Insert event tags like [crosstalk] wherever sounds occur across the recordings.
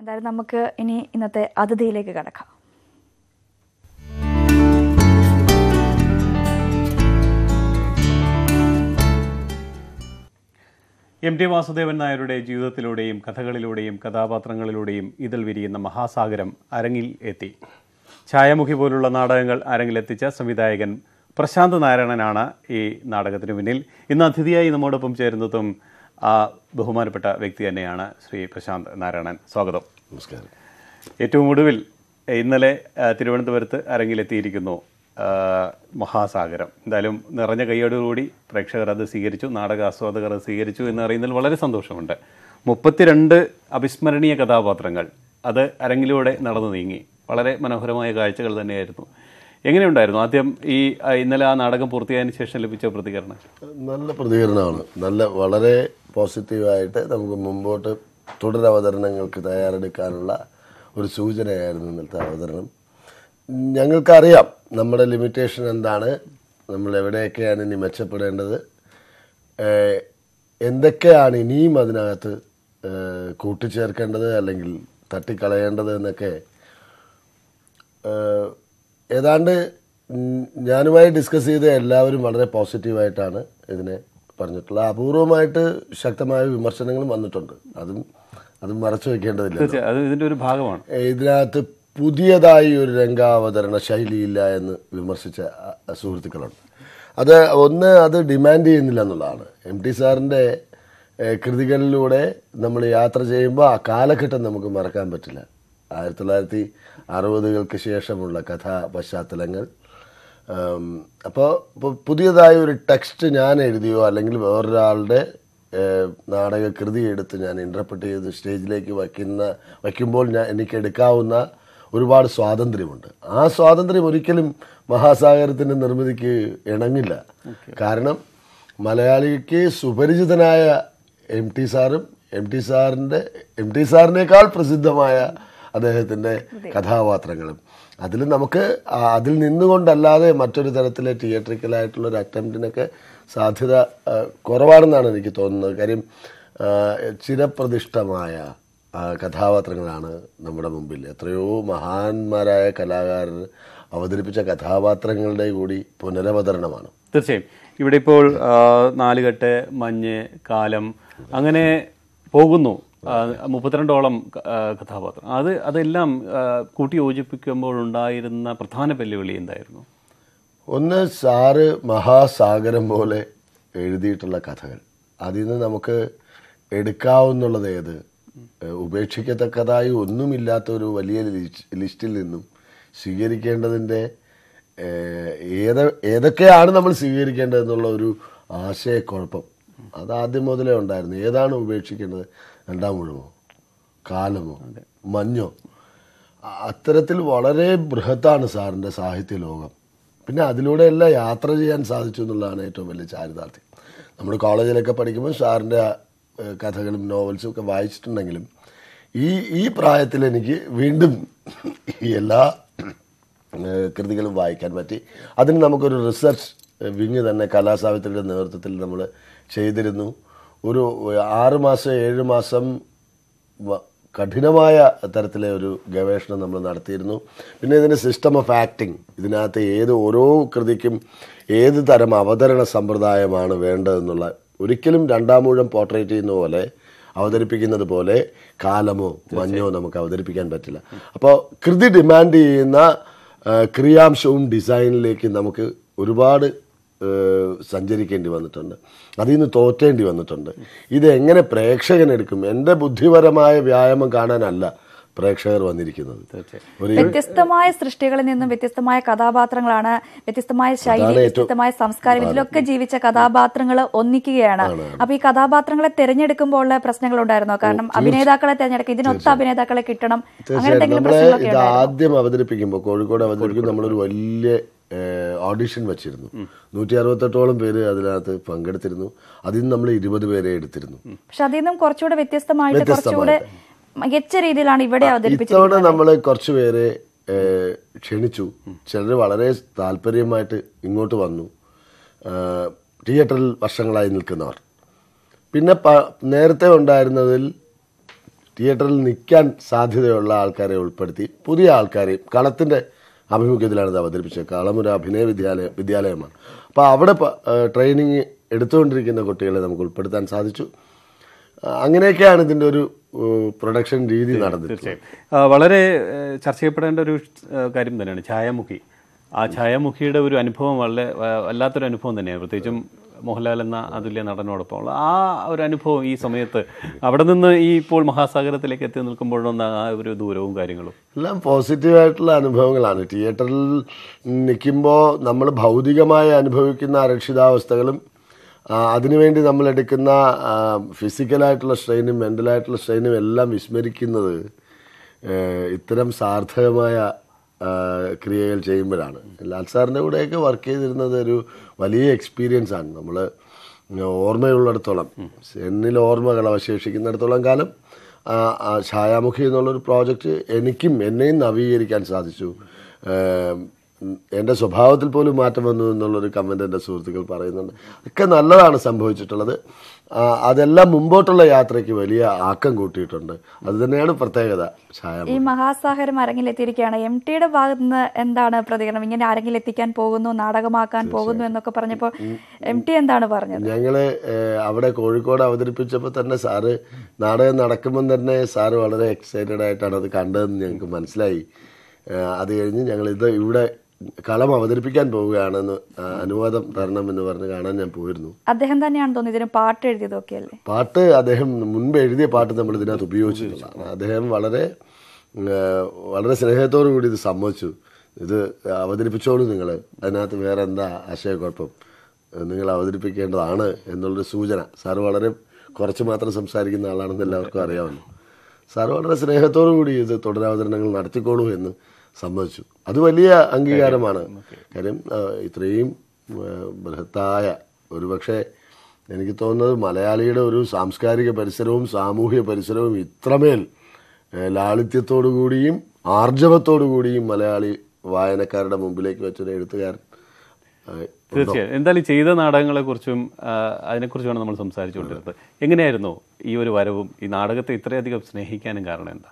എന്തായാലും നമുക്ക് ഇനി ഇന്നത്തെ അതിഥിയിലേക്ക് കടക്കാം എം ടി വാസുദേവൻ നായരുടെ ജീവിതത്തിലൂടെയും കഥകളിലൂടെയും കഥാപാത്രങ്ങളിലൂടെയും ഇതിൽ വിരിയുന്ന മഹാസാഗരം അരങ്ങിൽ എത്തി ഛായാമുഖി പോലുള്ള നാടകങ്ങൾ അരങ്ങിലെത്തിച്ച സംവിധായകൻ പ്രശാന്ത് നാരായണനാണ് ഈ നാടകത്തിന് പിന്നിൽ ഇന്ന് അതിഥിയായി നമ്മോടൊപ്പം ചേരുന്നതും ആ ബഹുമാനപ്പെട്ട വ്യക്തി തന്നെയാണ് ശ്രീ പ്രശാന്ത് നാരായണൻ സ്വാഗതം നമസ്കാരം ഏറ്റവും ഒടുവിൽ ഇന്നലെ തിരുവനന്തപുരത്ത് അരങ്ങിലെത്തിയിരിക്കുന്നു മഹാസാഗരം എന്തായാലും നിറഞ്ഞ കൈയോടുകൂടി പ്രേക്ഷകർ അത് സ്വീകരിച്ചു നാടക ആസ്വാദകർ അത് സ്വീകരിച്ചു എന്ന് അറിയുന്നതിൽ വളരെ സന്തോഷമുണ്ട് മുപ്പത്തിരണ്ട് അവിസ്മരണീയ കഥാപാത്രങ്ങൾ അത് അരങ്ങിലൂടെ നടന്നു നീങ്ങി വളരെ മനോഹരമായ കാഴ്ചകൾ തന്നെയായിരുന്നു എങ്ങനെയുണ്ടായിരുന്നു ആദ്യം ഈ ഇന്നലെ ആ നാടകം പൂർത്തിയായതിനു ശേഷം ലഭിച്ച പ്രതികരണം നല്ല പ്രതികരണമാണ് നല്ല വളരെ പോസിറ്റീവായിട്ട് നമുക്ക് മുമ്പോട്ട് തുടരവതരണങ്ങൾക്ക് തയ്യാറെടുക്കാനുള്ള ഒരു സൂചനയായിരുന്നു ഇന്നത്തെ അവതരണം ഞങ്ങൾക്കറിയാം നമ്മുടെ ലിമിറ്റേഷൻ എന്താണ് നമ്മൾ എവിടെയൊക്കെയാണ് ഇനി മെച്ചപ്പെടേണ്ടത് എന്തൊക്കെയാണ് ഇനിയും അതിനകത്ത് കൂട്ടിച്ചേർക്കേണ്ടത് അല്ലെങ്കിൽ തട്ടിക്കളയേണ്ടത് എന്നൊക്കെ ഏതാണ്ട് ഞാനുമായി ഡിസ്കസ് ചെയ്ത എല്ലാവരും വളരെ പോസിറ്റീവായിട്ടാണ് ഇതിനെ പറഞ്ഞിട്ടുള്ളത് അപൂർവമായിട്ട് ശക്തമായ വിമർശനങ്ങളും വന്നിട്ടുണ്ട് അതും അതും മറച്ചു വെക്കേണ്ടതില്ല അത് ഇതിന്റെ ഒരു ഭാഗമാണ് ഇതിനകത്ത് പുതിയതായി ഒരു രംഗാവതരണ ശൈലിയില്ല എന്ന് വിമർശിച്ച സുഹൃത്തുക്കളുണ്ട് അത് ഒന്ന് അത് ഡിമാൻഡ് ചെയ്യുന്നില്ല എന്നുള്ളതാണ് എം ടി സാറിൻ്റെ കൃതികളിലൂടെ നമ്മൾ യാത്ര ചെയ്യുമ്പോൾ ആ കാലഘട്ടം നമുക്ക് മറക്കാൻ പറ്റില്ല ആയിരത്തി തൊള്ളായിരത്തി അറുപതുകൾക്ക് ശേഷമുള്ള കഥാ പശ്ചാത്തലങ്ങൾ അപ്പോൾ ഇപ്പോൾ പുതിയതായ ഒരു ടെക്സ്റ്റ് ഞാൻ എഴുതിയോ അല്ലെങ്കിൽ വേറൊരാളുടെ നാടകകൃതി എടുത്ത് ഞാൻ ഇൻ്റർപ്രറ്റ് ചെയ്ത് സ്റ്റേജിലേക്ക് വയ്ക്കുന്ന വയ്ക്കുമ്പോൾ ഞാൻ എനിക്ക് എടുക്കാവുന്ന ഒരുപാട് സ്വാതന്ത്ര്യമുണ്ട് ആ സ്വാതന്ത്ര്യം ഒരിക്കലും മഹാസാഗരത്തിൻ്റെ നിർമ്മിതിക്ക് ഇണങ്ങില്ല കാരണം മലയാളിക്ക് സുപരിചിതനായ എം ടി സാറും എം ടി സാറിൻ്റെ എം ടി സാറിനേക്കാൾ പ്രസിദ്ധമായ അദ്ദേഹത്തിൻ്റെ കഥാപാത്രങ്ങളും അതിൽ നമുക്ക് അതിൽ നിന്നുകൊണ്ടല്ലാതെ മറ്റൊരു തരത്തിലെ തിയേറ്ററിക്കലായിട്ടുള്ള ഒരു അറ്റംപ്റ്റിനൊക്കെ സാധ്യത കുറവാണെന്നാണ് എനിക്ക് തോന്നുന്നത് കാര്യം ചിരപ്രതിഷ്ഠമായ കഥാപാത്രങ്ങളാണ് നമ്മുടെ മുമ്പിൽ എത്രയോ മഹാന്മാരായ കലാകാരൻ അവതരിപ്പിച്ച കഥാപാത്രങ്ങളുടെ കൂടി പുനരവതരണമാണ് തീർച്ചയായും ഇവിടെ ഇപ്പോൾ നാലുകെട്ട് മഞ്ഞ് കാലം അങ്ങനെ പോകുന്നു മുപ്പത്തിരണ്ടോളം കഥാപാത്രം അത് അതെല്ലാം കൂട്ടി യോജിപ്പിക്കുമ്പോഴുണ്ടായിരുന്ന പ്രധാന വെല്ലുവിളി എന്തായിരുന്നു ഒന്ന് സാറ് മഹാസാഗരം പോലെ എഴുതിയിട്ടുള്ള കഥകൾ അതിൽ നിന്ന് നമുക്ക് എടുക്കാവുന്നുള്ളത് ഏത് ഉപേക്ഷിക്കത്തക്കതായി ഒന്നുമില്ലാത്ത ഒരു വലിയ ലിസ്റ്റിൽ നിന്നും സ്വീകരിക്കേണ്ടതിൻ്റെ ഏത ഏതൊക്കെയാണ് നമ്മൾ സ്വീകരിക്കേണ്ടതെന്നുള്ള ഒരു ആശയക്കുഴപ്പം അത് ആദ്യം മുതലേ ഉണ്ടായിരുന്നു ഏതാണ് ഉപേക്ഷിക്കേണ്ടത് രണ്ടാം മുഴുവോ കാലമോ മഞ്ഞോ അത്തരത്തിൽ വളരെ ബൃഹത്താണ് സാറിൻ്റെ സാഹിത്യ ലോകം പിന്നെ എല്ലാം യാത്ര ചെയ്യാൻ സാധിച്ചു എന്നുള്ളതാണ് ഏറ്റവും വലിയ ചാരിതാർത്ഥ്യം നമ്മൾ കോളേജിലൊക്കെ പഠിക്കുമ്പോൾ സാറിൻ്റെ കഥകളും നോവൽസും ഒക്കെ വായിച്ചിട്ടുണ്ടെങ്കിലും ഈ ഈ പ്രായത്തിൽ എനിക്ക് വീണ്ടും ഈ എല്ലാ കൃതികളും വായിക്കാൻ പറ്റി അതിന് നമുക്കൊരു റിസർച്ച് വിഞ്ഞ് തന്നെ കലാസാഹിത്യത്തിൻ്റെ നേതൃത്വത്തിൽ നമ്മൾ ചെയ്തിരുന്നു ഒരു ആറുമാസം മാസം ഏഴ് മാസം കഠിനമായ തരത്തിലെ ഒരു ഗവേഷണം നമ്മൾ നടത്തിയിരുന്നു പിന്നെ ഇതിൻ്റെ സിസ്റ്റം ഓഫ് ആക്ടിങ് ഇതിനകത്ത് ഏത് ഓരോ കൃതിക്കും ഏത് തരം അവതരണ സമ്പ്രദായമാണ് വേണ്ടതെന്നുള്ള ഒരിക്കലും രണ്ടാം രണ്ടാമൂഴം പോർട്രേറ്റ് ചെയ്യുന്ന പോലെ അവതരിപ്പിക്കുന്നത് പോലെ കാലമോ മഞ്ഞോ നമുക്ക് അവതരിപ്പിക്കാൻ പറ്റില്ല അപ്പോൾ കൃതി ഡിമാൻഡ് ചെയ്യുന്ന ക്രിയാംശവും ഡിസൈനിലേക്ക് നമുക്ക് ഒരുപാട് സഞ്ചരിക്കേണ്ടി വന്നിട്ടുണ്ട് അതിൽ നിന്ന് തോറ്റേണ്ടി വന്നിട്ടുണ്ട് ഇതെങ്ങനെ പ്രേക്ഷകൻ എടുക്കും എൻ്റെ ബുദ്ധിപരമായ വ്യായാമം കാണാനല്ല പ്രേക്ഷകർ വന്നിരിക്കുന്നത് വ്യത്യസ്തമായ സൃഷ്ടികളിൽ നിന്നും വ്യത്യസ്തമായ കഥാപാത്രങ്ങളാണ് വ്യത്യസ്തമായ ശൈലി വ്യത്യസ്തമായ സംസ്കാരം ഇതിലൊക്കെ ജീവിച്ച കഥാപാത്രങ്ങൾ ഒന്നിക്കുകയാണ് അപ്പൊ ഈ കഥാപാത്രങ്ങളെ തിരഞ്ഞെടുക്കുമ്പോൾ പ്രശ്നങ്ങൾ ഉണ്ടായിരുന്നോ കാരണം അഭിനേതാക്കളെ തിരഞ്ഞെടുക്കുക ഇതിനൊത്ത അഭിനേതാക്കളെ കിട്ടണം അങ്ങനത്തെ ആദ്യം അവതരിപ്പിക്കുമ്പോൾ കോഴിക്കോട് അവതരിപ്പിക്കുമ്പോൾ നമ്മളൊരു വലിയ ഓഡിഷൻ വച്ചിരുന്നു നൂറ്റി അറുപത്തെട്ടോളം പേര് അതിനകത്ത് പങ്കെടുത്തിരുന്നു അതിൽ നിന്ന് നമ്മൾ ഇരുപത് പേരെ എടുത്തിരുന്നു പക്ഷെ അതിൽ നിന്നും കുറച്ചുകൂടെ വ്യത്യസ്തമായിട്ട് മികച്ച രീതിയിലാണ് ഇവിടെ ഇത്തവണ നമ്മൾ കുറച്ച് പേരെ ക്ഷണിച്ചു ചിലർ വളരെ താല്പര്യമായിട്ട് ഇങ്ങോട്ട് വന്നു തിയേറ്ററിൽ വർഷങ്ങളായി നിൽക്കുന്നവർ പിന്നെ നേരത്തെ ഉണ്ടായിരുന്നതിൽ തിയേറ്ററിൽ നിൽക്കാൻ സാധ്യതയുള്ള ആൾക്കാരെ ഉൾപ്പെടുത്തി പുതിയ ആൾക്കാരെയും കളത്തിൻ്റെ ആഭിമുഖ്യത്തിലാണ് ഇത് അവതരിപ്പിച്ചത് കളമൊരു അഭിനയ വിദ്യാലയ വിദ്യാലയമാണ് അപ്പോൾ അവിടെ ട്രെയിനിങ് എടുത്തുകൊണ്ടിരിക്കുന്ന കുട്ടികളെ നമുക്ക് ഉൾപ്പെടുത്താൻ സാധിച്ചു അങ്ങനെയൊക്കെയാണ് ഇതിൻ്റെ ഒരു പ്രൊഡക്ഷൻ രീതി നടന്നത് വളരെ ചർച്ച ചെയ്യപ്പെടേണ്ട ഒരു കാര്യം തന്നെയാണ് ഛായാമുഖി ആ ഛായാമുഖിയുടെ ഒരു അനുഭവം വളരെ വല്ലാത്തൊരു അനുഭവം തന്നെയാണ് പ്രത്യേകിച്ചും മോഹൻലാൽ എന്ന അതുല്യ ഉള്ള ആ ഒരു അനുഭവം ഈ സമയത്ത് അവിടെ നിന്ന് ഈ ഇപ്പോൾ മഹാസാഗരത്തിലേക്ക് എത്തി നിൽക്കുമ്പോഴൊന്ന് ആ ഒരു ദൂരവും കാര്യങ്ങളും എല്ലാം പോസിറ്റീവായിട്ടുള്ള അനുഭവങ്ങളാണ് തിയേറ്ററിൽ നിൽക്കുമ്പോൾ നമ്മൾ ഭൗതികമായി അനുഭവിക്കുന്ന അരക്ഷിതാവസ്ഥകളും അതിനുവേണ്ടി നമ്മൾ എടുക്കുന്ന ഫിസിക്കലായിട്ടുള്ള സ്ട്രെയിനും മെൻ്റലായിട്ടുള്ള സ്ട്രെയിനും എല്ലാം വിസ്മരിക്കുന്നത് ഇത്തരം സാർത്ഥകമായ ക്രിയകൾ ചെയ്യുമ്പോഴാണ് ലാൽ സാറിൻ്റെ കൂടെയൊക്കെ വർക്ക് ചെയ്തിരുന്നത് ഒരു വലിയ എക്സ്പീരിയൻസ് ആണ് നമ്മൾ ഓർമ്മയുള്ളിടത്തോളം എന്നിൽ ഓർമ്മകൾ അവശേഷിക്കുന്നിടത്തോളം കാലം ഛായാമുഖി എന്നുള്ളൊരു പ്രോജക്റ്റ് എനിക്കും എന്നെയും നവീകരിക്കാൻ സാധിച്ചു എൻ്റെ സ്വഭാവത്തിൽ പോലും മാറ്റം വന്നു എന്നുള്ളൊരു കമൻ്റ് എൻ്റെ സുഹൃത്തുക്കൾ പറയുന്നുണ്ട് ഒക്കെ നല്ലതാണ് സംഭവിച്ചിട്ടുള്ളത് അതെല്ലാം മുമ്പോട്ടുള്ള യാത്രയ്ക്ക് വലിയ ആക്കം കൂട്ടിയിട്ടുണ്ട് അത് തന്നെയാണ് പ്രത്യേകത ഈ മഹാസാഗരം അരങ്ങിലെത്തിയിരിക്കുകയാണ് എം ടിയുടെ ഭാഗത്ത് നിന്ന് എന്താണ് പ്രതികരണം ഇങ്ങനെ അരങ്ങിലെത്തിക്കാൻ പോകുന്നു നാടകമാക്കാൻ പോകുന്നു എന്നൊക്കെ പറഞ്ഞപ്പോൾ എം ടി എന്താണ് പറഞ്ഞത് ഞങ്ങള് അവിടെ കോഴിക്കോട് അവതരിപ്പിച്ചപ്പോൾ തന്നെ സാറ് നാടകം നടക്കുമ്പോൾ തന്നെ സാറ് വളരെ എക്സൈറ്റഡ് ആയിട്ടാണ് അത് കണ്ടതെന്ന് ഞങ്ങൾക്ക് മനസ്സിലായി അത് കഴിഞ്ഞ് ഞങ്ങൾ ഇത് ഇവിടെ കളം അവതരിപ്പിക്കാൻ പോവുകയാണെന്ന് അനുവാദം തരണം എന്ന് പറഞ്ഞ് കാണാൻ ഞാൻ പോയിരുന്നു അദ്ദേഹം തന്നെയാണ് തോന്നുന്നത് ഇതിന് പാട്ട് എഴുതിയതൊക്കെ അല്ലേ പാട്ട് അദ്ദേഹം മുൻപ് എഴുതിയ പാട്ട് നമ്മൾ ഇതിനകത്ത് ഉപയോഗിച്ചിട്ടുള്ളതാണ് അദ്ദേഹം വളരെ വളരെ സ്നേഹത്തോടു കൂടി ഇത് സമ്മതിച്ചു ഇത് അവതരിപ്പിച്ചോളൂ നിങ്ങൾ അതിനകത്ത് വേറെ എന്താ ആശയക്കുഴപ്പം നിങ്ങൾ അവതരിപ്പിക്കേണ്ടതാണ് എന്നുള്ളൊരു സൂചന സാർ വളരെ കുറച്ച് മാത്രം സംസാരിക്കുന്ന ആളാണെന്ന് എല്ലാവർക്കും അറിയാമല്ലോ സാർ വളരെ സ്നേഹത്തോടു കൂടി ഇത് തുടരാവതരണങ്ങൾ നടത്തിക്കോളൂ എന്ന് സമ്മതിച്ചു അത് വലിയ അംഗീകാരമാണ് കാര്യം ഇത്രയും ബൃഹത്തായ ഒരുപക്ഷെ എനിക്ക് തോന്നുന്നത് മലയാളിയുടെ ഒരു സാംസ്കാരിക പരിസരവും സാമൂഹിക പരിസരവും ഇത്രമേൽ ലാളിത്യത്തോടു കൂടിയും ആർജവത്തോടു കൂടിയും മലയാളി വായനക്കാരുടെ മുമ്പിലേക്ക് വെച്ചൊരു എഴുത്തുകാരൻ തീർച്ചയായും എന്തായാലും ചെയ്ത നാടകങ്ങളെക്കുറിച്ചും അതിനെക്കുറിച്ചുമാണ് നമ്മൾ സംസാരിച്ചുകൊണ്ടിരുന്നത് എങ്ങനെയായിരുന്നു ഈ ഒരു വരവും ഈ നാടകത്തെ ഇത്രയധികം സ്നേഹിക്കാനും കാരണം എന്താ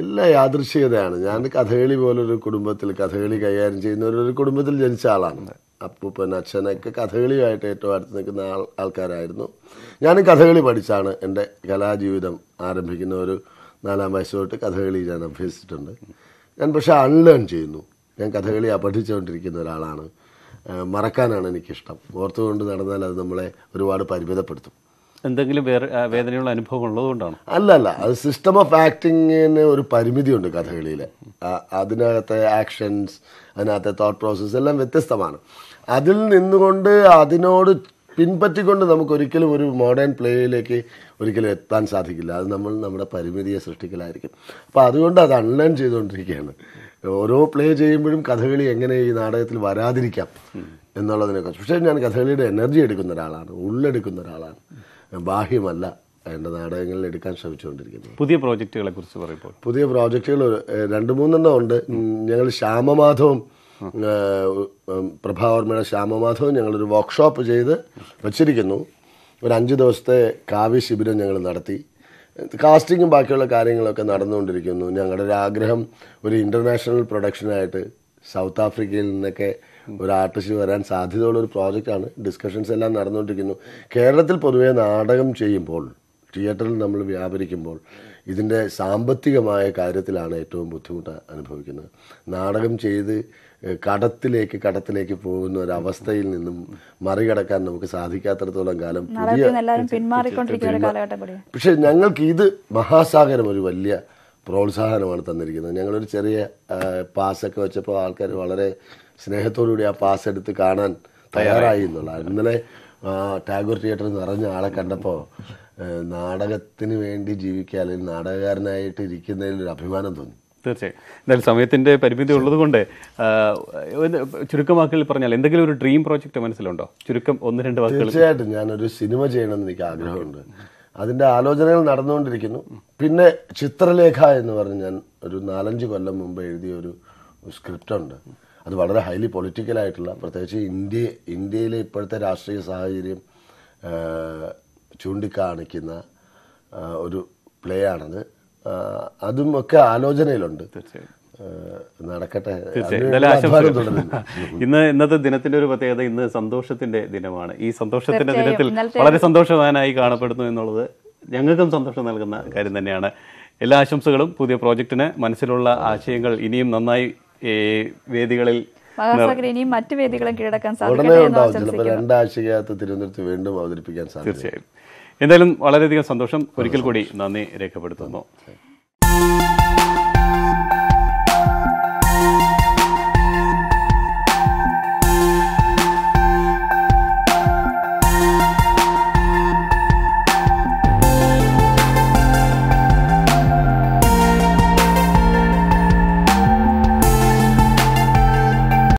എല്ലാ യാദൃശ്ചികതയാണ് ഞാൻ കഥകളി പോലൊരു കുടുംബത്തിൽ കഥകളി കൈകാര്യം ചെയ്യുന്ന ഒരു കുടുംബത്തിൽ ജനിച്ച ആളാണ് അപ്പൂപ്പൻ അച്ഛനൊക്കെ കഥകളിയുമായിട്ട് ഏറ്റവും അടുത്ത് നിൽക്കുന്ന ആൾ ആൾക്കാരായിരുന്നു ഞാൻ കഥകളി പഠിച്ചാണ് എൻ്റെ കലാജീവിതം ആരംഭിക്കുന്ന ഒരു നാലാം വയസ്സ് തൊട്ട് കഥകളി ഞാൻ അഭ്യസിച്ചിട്ടുണ്ട് ഞാൻ പക്ഷേ അൺലേൺ ചെയ്യുന്നു ഞാൻ കഥകളി പഠിച്ചുകൊണ്ടിരിക്കുന്ന ഒരാളാണ് മറക്കാനാണ് എനിക്കിഷ്ടം ഓർത്തുകൊണ്ട് നടന്നാൽ അത് നമ്മളെ ഒരുപാട് പരിമിതപ്പെടുത്തും എന്തെങ്കിലും വേദനയുള്ള അനുഭവം ഉള്ളതുകൊണ്ടാണ് അല്ല അല്ല അത് സിസ്റ്റം ഓഫ് ആക്ടിങ്ങിന് ഒരു പരിമിതിയുണ്ട് കഥകളിയിൽ അതിനകത്തെ ആക്ഷൻസ് അതിനകത്തെ തോട്ട് പ്രോസസ്സ് എല്ലാം വ്യത്യസ്തമാണ് അതിൽ നിന്നുകൊണ്ട് അതിനോട് പിൻപറ്റിക്കൊണ്ട് നമുക്കൊരിക്കലും ഒരു മോഡേൺ പ്ലേയിലേക്ക് ഒരിക്കലും എത്താൻ സാധിക്കില്ല അത് നമ്മൾ നമ്മുടെ പരിമിതിയെ സൃഷ്ടിക്കലായിരിക്കും അപ്പോൾ അതുകൊണ്ട് അത് അൺലേൺ ചെയ്തുകൊണ്ടിരിക്കുകയാണ് ഓരോ പ്ലേ ചെയ്യുമ്പോഴും കഥകളി എങ്ങനെ ഈ നാടകത്തിൽ വരാതിരിക്കാം എന്നുള്ളതിനെക്കുറിച്ച് പക്ഷേ ഞാൻ കഥകളിയുടെ എനർജി എടുക്കുന്ന ഒരാളാണ് ഉള്ളെടുക്കുന്ന ഒരാളാണ് ബാഹ്യമല്ല എൻ്റെ നാടകങ്ങളിൽ എടുക്കാൻ ശ്രമിച്ചുകൊണ്ടിരിക്കുന്നത് പുതിയ പ്രോജക്റ്റുകളെ കുറിച്ച് പറയുമ്പോൾ പുതിയ പ്രോജക്റ്റുകൾ രണ്ട് മൂന്നെണ്ണം ഉണ്ട് ഞങ്ങൾ ശ്യാമമാധവം പ്രഭാവർമ്മയുടെ ശ്യാമമാധവം ഞങ്ങളൊരു വർക്ക്ഷോപ്പ് ചെയ്ത് വച്ചിരിക്കുന്നു ഒരു അഞ്ച് ദിവസത്തെ കാവ്യ ശിബിരം ഞങ്ങൾ നടത്തി കാസ്റ്റിങ്ങും ബാക്കിയുള്ള കാര്യങ്ങളൊക്കെ നടന്നുകൊണ്ടിരിക്കുന്നു ഞങ്ങളുടെ ഒരു ആഗ്രഹം ഒരു ഇൻ്റർനാഷണൽ പ്രൊഡക്ഷനായിട്ട് സൗത്ത് ആഫ്രിക്കയിൽ നിന്നൊക്കെ ഒരു ആർട്ടിസ്റ്റ് വരാൻ സാധ്യതയുള്ള ഒരു പ്രോജക്റ്റാണ് ഡിസ്കഷൻസ് എല്ലാം നടന്നുകൊണ്ടിരിക്കുന്നു കേരളത്തിൽ പൊതുവേ നാടകം ചെയ്യുമ്പോൾ തിയേറ്ററിൽ നമ്മൾ വ്യാപരിക്കുമ്പോൾ ഇതിൻ്റെ സാമ്പത്തികമായ കാര്യത്തിലാണ് ഏറ്റവും ബുദ്ധിമുട്ട് അനുഭവിക്കുന്നത് നാടകം ചെയ്ത് കടത്തിലേക്ക് കടത്തിലേക്ക് പോകുന്ന ഒരവസ്ഥയിൽ നിന്നും മറികടക്കാൻ നമുക്ക് സാധിക്കാത്തടത്തോളം കാലം പുതിയ പക്ഷെ ഞങ്ങൾക്ക് ഇത് മഹാസാഗരം ഒരു വലിയ പ്രോത്സാഹനമാണ് തന്നിരിക്കുന്നത് ഞങ്ങളൊരു ചെറിയ പാസ്സൊക്കെ വെച്ചപ്പോൾ ആൾക്കാർ വളരെ സ്നേഹത്തോടുകൂടി ആ പാസ് എടുത്ത് കാണാൻ തയ്യാറായി എന്നുള്ളതാണ് ഇന്നലെ ടാഗോർ തിയേറ്റർ നിറഞ്ഞ ആളെ കണ്ടപ്പോൾ നാടകത്തിന് വേണ്ടി ജീവിക്കുക അല്ലെങ്കിൽ നാടകകാരനായിട്ട് ഇരിക്കുന്നതിൽ ഒരു അഭിമാനം തോന്നി തീർച്ചയായും എന്തായാലും സമയത്തിൻ്റെ പരിമിതി ഉള്ളത് കൊണ്ട് ചുരുക്കവാക്കുകളിൽ പറഞ്ഞാൽ എന്തെങ്കിലും ഒരു ഡ്രീം പ്രോജക്റ്റ് മനസ്സിലുണ്ടോ ചുരുക്കം ഒന്ന് രണ്ട് വാക്കുകൾ തീർച്ചയായിട്ടും ഞാനൊരു സിനിമ ചെയ്യണമെന്ന് എനിക്ക് ആഗ്രഹമുണ്ട് അതിൻ്റെ ആലോചനകൾ നടന്നുകൊണ്ടിരിക്കുന്നു പിന്നെ ചിത്രലേഖ എന്ന് പറഞ്ഞ് ഞാൻ ഒരു നാലഞ്ച് കൊല്ലം മുമ്പ് എഴുതിയ ഒരു സ്ക്രിപ്റ്റുണ്ട് അത് വളരെ ഹൈലി പൊളിറ്റിക്കലായിട്ടുള്ള പ്രത്യേകിച്ച് ഇന്ത്യ ഇന്ത്യയിലെ ഇപ്പോഴത്തെ രാഷ്ട്രീയ സാഹചര്യം ചൂണ്ടിക്കാണിക്കുന്ന ഒരു പ്ലേ ആണത് അതും ഒക്കെ ആലോചനയിലുണ്ട് നടക്കട്ടെ [laughs] ഇന്ന് ഇന്നത്തെ ദിനത്തിന്റെ ഒരു പ്രത്യേകത ഇന്ന് സന്തോഷത്തിന്റെ ദിനമാണ് ഈ സന്തോഷത്തിന്റെ ദിനത്തിൽ വളരെ സന്തോഷവാനായി കാണപ്പെടുന്നു എന്നുള്ളത് ഞങ്ങൾക്കും സന്തോഷം നൽകുന്ന കാര്യം തന്നെയാണ് എല്ലാ ആശംസകളും പുതിയ പ്രോജക്റ്റിന് മനസ്സിലുള്ള ആശയങ്ങൾ ഇനിയും നന്നായി ഈ വേദികളിൽ മഹാസാഗരനിയും മറ്റു വേദികളും കീഴടക്കാൻ സാധിക്കട്ടെ ചിലപ്പോൾ രണ്ടാഴ്ചക്കകത്ത് തിരുവനന്തപുരത്ത് വീണ്ടും അവതരിപ്പിക്കാൻ സാധിക്കും തീർച്ചയായും എന്തായാലും വളരെയധികം സന്തോഷം ഒരിക്കൽ കൂടി നന്ദി രേഖപ്പെടുത്തുന്നു